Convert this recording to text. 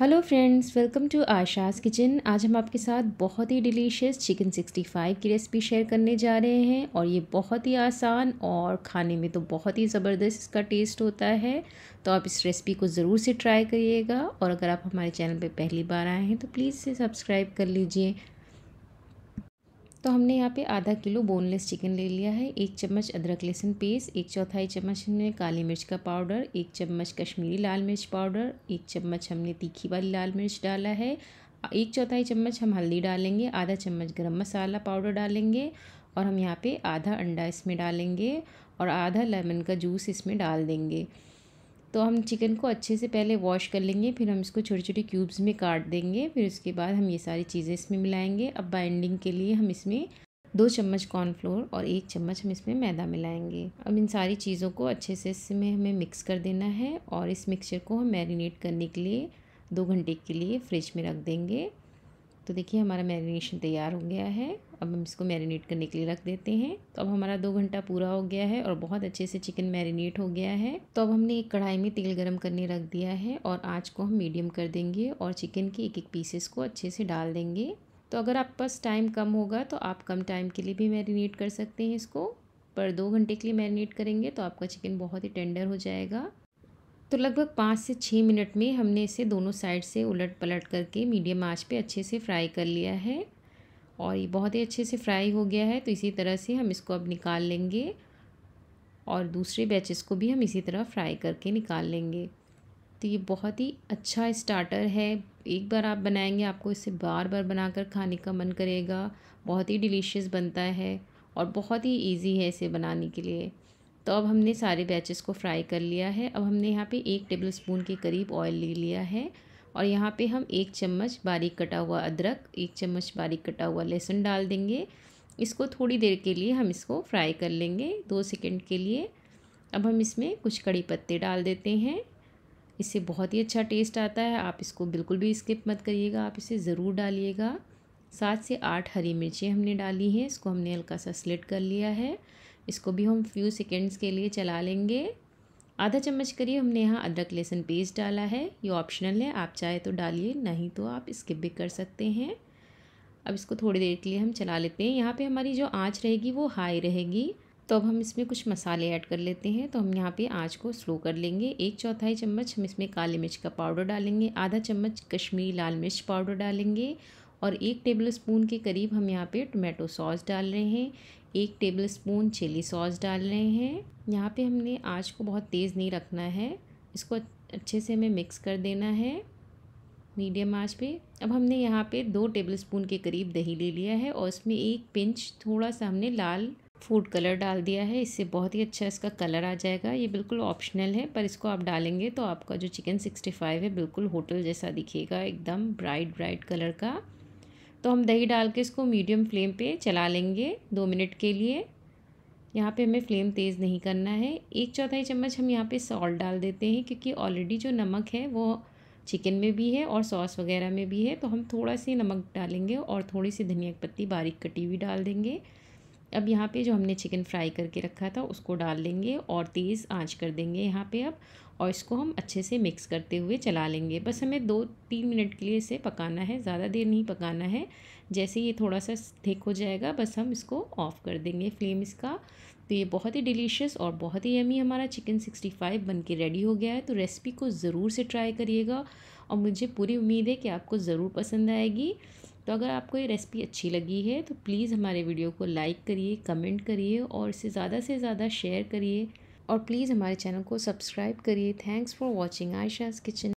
hello friends welcome to Asha's kitchen आज हम आपके साथ बहुत ही डिलीशियस चिकन 65 की रेसिपी शेयर करने जा रहे हैं और ये बहुत ही आसान और खाने में तो बहुत ही ज़बरदस्त इसका टेस्ट होता है तो आप इस रेसिपी को ज़रूर से ट्राई करिएगा और अगर आप हमारे चैनल पे पहली बार आए हैं तो प्लीज़ से सब्सक्राइब कर लीजिए तो हमने यहाँ पे आधा किलो बोनलेस चिकन ले लिया है एक चम्मच अदरक लहसुन पेस्ट एक चौथाई चम्मच हमने काली मिर्च का पाउडर एक चम्मच कश्मीरी लाल मिर्च पाउडर एक चम्मच हमने तीखी वाली लाल मिर्च डाला है एक चौथाई चम्मच हम हल्दी डालेंगे आधा चम्मच गरम मसाला पाउडर डालेंगे और हम यहाँ पे आधा अंडा इसमें डालेंगे और आधा लेमन का जूस इसमें डाल देंगे तो हम चिकन को अच्छे से पहले वॉश कर लेंगे फिर हम इसको छोटे छोटे क्यूब्स में काट देंगे फिर उसके बाद हम ये सारी चीज़ें इसमें मिलाएंगे अब बाइंडिंग के लिए हम इसमें दो चम्मच कॉर्नफ्लोर और एक चम्मच हम इसमें मैदा मिलाएंगे अब इन सारी चीज़ों को अच्छे से इसमें हमें मिक्स कर देना है और इस मिक्सचर को हम मैरिनेट करने के लिए दो घंटे के लिए फ्रिज में रख देंगे तो देखिए हमारा मैरिनेशन तैयार हो गया है अब हम इसको मैरिनेट करने के लिए रख देते हैं तो अब हमारा दो घंटा पूरा हो गया है और बहुत अच्छे से चिकन मैरिनेट हो गया है तो अब हमने एक कढ़ाई में तेल गरम करने रख दिया है और आँच को हम मीडियम कर देंगे और चिकन के एक एक पीसेस को अच्छे से डाल देंगे तो अगर आपके पास टाइम कम होगा तो आप कम टाइम के लिए भी मैरिनेट कर सकते हैं इसको पर दो घंटे के लिए मैरिनेट करेंगे तो आपका चिकन बहुत ही टेंडर हो जाएगा तो लगभग पाँच से छः मिनट में हमने इसे दोनों साइड से उलट पलट करके मीडियम आँच पे अच्छे से फ्राई कर लिया है और ये बहुत ही अच्छे से फ्राई हो गया है तो इसी तरह से हम इसको अब निकाल लेंगे और दूसरे बैचेस को भी हम इसी तरह फ्राई करके निकाल लेंगे तो ये बहुत ही अच्छा स्टार्टर है एक बार आप बनाएंगे आपको इसे बार बार बनाकर खाने का मन करेगा बहुत ही डिलीशियस बनता है और बहुत ही ईजी है इसे बनाने के लिए तो अब हमने सारे बैचेस को फ्राई कर लिया है अब हमने यहाँ पे एक टेबल स्पून के करीब ऑयल ले लिया है और यहाँ पे हम एक चम्मच बारीक कटा हुआ अदरक एक चम्मच बारीक कटा हुआ लहसुन डाल देंगे इसको थोड़ी देर के लिए हम इसको फ्राई कर लेंगे दो सेकेंड के लिए अब हम इसमें कुछ कड़ी पत्ते डाल देते हैं इससे बहुत ही अच्छा टेस्ट आता है आप इसको बिल्कुल भी स्किप मत करिएगा आप इसे ज़रूर डालिएगा सात से आठ हरी मिर्चें हमने डाली हैं इसको हमने हल्का सा स्लिट कर लिया है इसको भी हम फ्यू सेकेंड्स के लिए चला लेंगे आधा चम्मच करिए हमने यहाँ अदरक लहसुन पेस्ट डाला है ये ऑप्शनल है आप चाहे तो डालिए नहीं तो आप स्किप भी कर सकते हैं अब इसको थोड़ी देर के लिए हम चला लेते हैं यहाँ पे हमारी जो आँच रहेगी वो हाई रहेगी तो अब हम इसमें कुछ मसाले ऐड कर लेते हैं तो हम यहाँ पे आँच को स्लो कर लेंगे एक चौथाई चम्मच हम इसमें काली मिर्च का पाउडर डालेंगे आधा चम्मच कश्मीरी लाल मिर्च पाउडर डालेंगे और एक टेबल स्पून के करीब हम यहाँ पे टोमेटो सॉस डाल रहे हैं एक टेबल स्पून चिली सॉस डाल रहे हैं यहाँ पे हमने आँच को बहुत तेज़ नहीं रखना है इसको अच्छे से हमें मिक्स कर देना है मीडियम आँच पे अब हमने यहाँ पे दो टेबल स्पून के करीब दही ले लिया है और उसमें एक पिंच थोड़ा सा हमने लाल फूड कलर डाल दिया है इससे बहुत ही अच्छा इसका कलर आ जाएगा ये बिल्कुल ऑप्शनल है पर इसको आप डालेंगे तो आपका जो चिकन सिक्सटी फाइव है बिल्कुल होटल जैसा दिखेगा एकदम ब्राइट ब्राइट कलर का तो हम दही डाल के इसको मीडियम फ्लेम पे चला लेंगे दो मिनट के लिए यहाँ पे हमें फ्लेम तेज़ नहीं करना है एक चौथाई चम्मच हम यहाँ पे सॉल्ट डाल देते हैं क्योंकि ऑलरेडी जो नमक है वो चिकन में भी है और सॉस वगैरह में भी है तो हम थोड़ा सी नमक डालेंगे और थोड़ी सी धनिया पत्ती बारीक कटी हुई डाल देंगे अब यहाँ पे जो हमने चिकन फ्राई करके रखा था उसको डाल लेंगे और तेज़ आंच कर देंगे यहाँ पे अब और इसको हम अच्छे से मिक्स करते हुए चला लेंगे बस हमें दो तीन मिनट के लिए इसे पकाना है ज़्यादा देर नहीं पकाना है जैसे ये थोड़ा सा थिक हो जाएगा बस हम इसको ऑफ़ कर देंगे फ्लेम इसका तो ये बहुत ही डिलीशियस और बहुत ही यमी हमारा चिकन सिक्सटी फाइव बन के रेडी हो गया है तो रेसिपी को ज़रूर से ट्राई करिएगा और मुझे पूरी उम्मीद है कि आपको ज़रूर पसंद आएगी तो अगर आपको ये रेसिपी अच्छी लगी है तो प्लीज़ हमारे वीडियो को लाइक करिए कमेंट करिए और इसे ज़्यादा से ज़्यादा शेयर करिए और प्लीज़ हमारे चैनल को सब्सक्राइब करिए thanks for watching Ayesha's kitchen